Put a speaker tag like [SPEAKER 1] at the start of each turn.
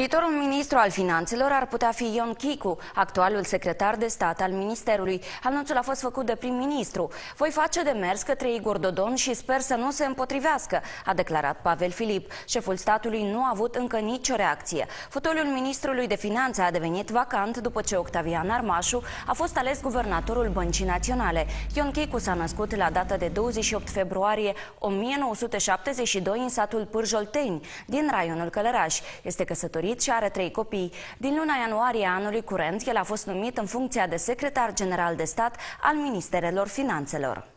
[SPEAKER 1] Viitorul ministru al finanțelor ar putea fi Ion Chicu, actualul secretar de stat al ministerului. Anunțul a fost făcut de prim-ministru. Voi face demers către Igor Dodon și sper să nu se împotrivească, a declarat Pavel Filip. Șeful statului nu a avut încă nicio reacție. Fotoliul ministrului de finanțe a devenit vacant după ce Octavian Armașu a fost ales guvernatorul Băncii Naționale. Ion Chicu s-a născut la data de 28 februarie 1972 în satul Pârjolteni, din raionul Călăraș. Este căsătorit căsătorit și are trei copii. Din luna ianuarie anului curent, el a fost numit în funcția de secretar general de stat al Ministerelor Finanțelor.